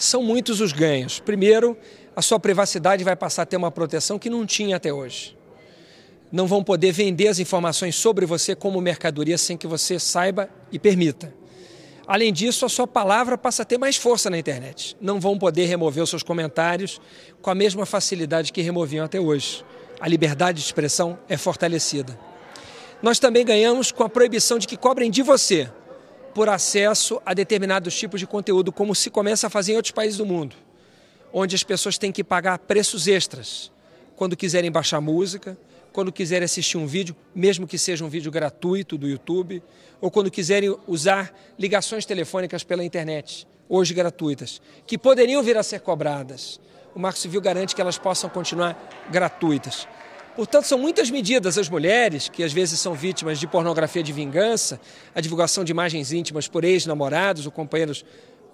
São muitos os ganhos. Primeiro, a sua privacidade vai passar a ter uma proteção que não tinha até hoje. Não vão poder vender as informações sobre você como mercadoria sem que você saiba e permita. Além disso, a sua palavra passa a ter mais força na internet. Não vão poder remover os seus comentários com a mesma facilidade que removiam até hoje. A liberdade de expressão é fortalecida. Nós também ganhamos com a proibição de que cobrem de você por acesso a determinados tipos de conteúdo, como se começa a fazer em outros países do mundo, onde as pessoas têm que pagar preços extras quando quiserem baixar música, quando quiserem assistir um vídeo, mesmo que seja um vídeo gratuito do YouTube, ou quando quiserem usar ligações telefônicas pela internet, hoje gratuitas, que poderiam vir a ser cobradas. O Marco Civil garante que elas possam continuar gratuitas. Portanto, são muitas medidas. As mulheres, que às vezes são vítimas de pornografia de vingança, a divulgação de imagens íntimas por ex-namorados ou companheiros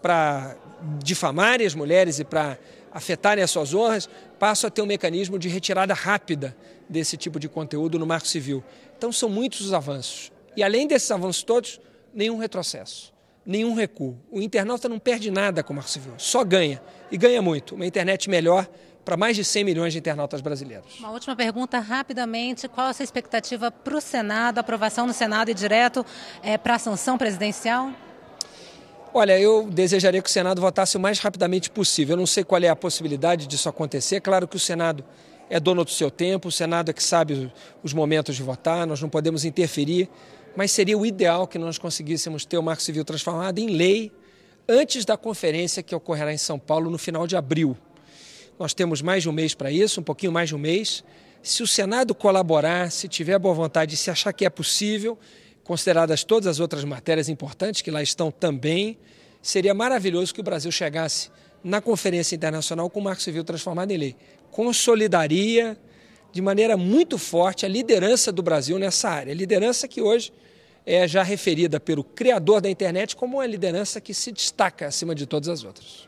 para difamarem as mulheres e para afetarem as suas honras, passam a ter um mecanismo de retirada rápida desse tipo de conteúdo no marco civil. Então, são muitos os avanços. E além desses avanços todos, nenhum retrocesso, nenhum recuo. O internauta não perde nada com o marco civil, só ganha. E ganha muito. Uma internet melhor para mais de 100 milhões de internautas brasileiros. Uma última pergunta, rapidamente: qual a sua expectativa para o Senado, aprovação no Senado e direto é, para a sanção presidencial? Olha, eu desejaria que o Senado votasse o mais rapidamente possível. Eu não sei qual é a possibilidade disso acontecer. claro que o Senado é dono do seu tempo, o Senado é que sabe os momentos de votar, nós não podemos interferir, mas seria o ideal que nós conseguíssemos ter o Marco Civil transformado em lei antes da conferência que ocorrerá em São Paulo no final de abril. Nós temos mais de um mês para isso, um pouquinho mais de um mês. Se o Senado colaborar, se tiver boa vontade e se achar que é possível, consideradas todas as outras matérias importantes que lá estão também, seria maravilhoso que o Brasil chegasse na Conferência Internacional com o Marco Civil transformado em lei. Consolidaria de maneira muito forte a liderança do Brasil nessa área. Liderança que hoje é já referida pelo criador da internet como uma liderança que se destaca acima de todas as outras.